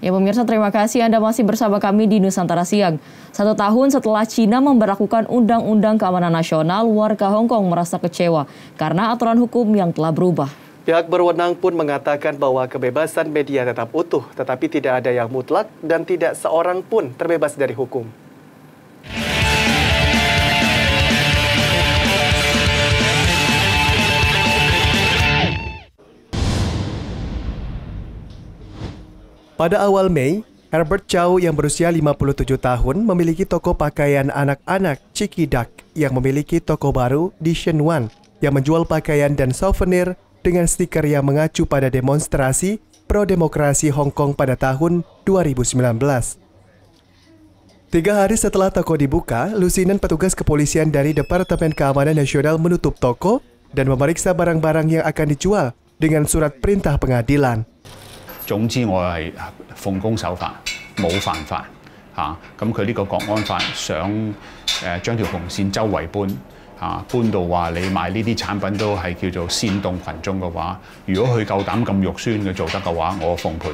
Ya pemirsa terima kasih Anda masih bersama kami di Nusantara Siang. Satu tahun setelah Cina memberlakukan Undang-Undang Keamanan Nasional, warga Hong Kong merasa kecewa karena aturan hukum yang telah berubah. Pihak berwenang pun mengatakan bahwa kebebasan media tetap utuh, tetapi tidak ada yang mutlak dan tidak seorang pun terbebas dari hukum. Pada awal Mei, Herbert Chow yang berusia 57 tahun memiliki toko pakaian anak-anak Chiki Duck yang memiliki toko baru di Shenwan yang menjual pakaian dan souvenir dengan stiker yang mengacu pada demonstrasi pro-demokrasi Hong Kong pada tahun 2019. Tiga hari setelah toko dibuka, lusinan petugas kepolisian dari Departemen Keamanan Nasional menutup toko dan memeriksa barang-barang yang akan dijual dengan surat perintah pengadilan. 總之我係奉公守法，冇犯法嚇。咁佢呢個國安法想誒將條紅線周圍搬。啊，搬到話你賣呢啲產品都係叫做煽動群眾嘅話，如果佢夠膽咁肉酸嘅做得嘅話，我奉陪。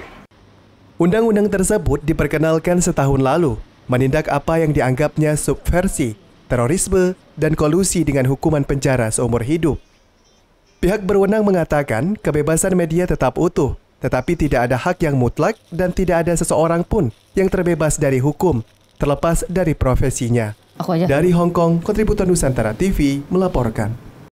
Undang-undang tersebut diperkenalkan setahun lalu, menindak apa yang dianggapnya subversi, terorisme, dan kolusi dengan hukuman penjara seumur hidup. Pihak berwenang mengatakan kebebasan media tetap utuh, tetapi tidak ada hak yang mutlak dan tidak ada seseorang pun yang terbebas dari hukum, terlepas dari profesinya. Aku aja. Dari Hong Kong, kontributor Nusantara TV melaporkan.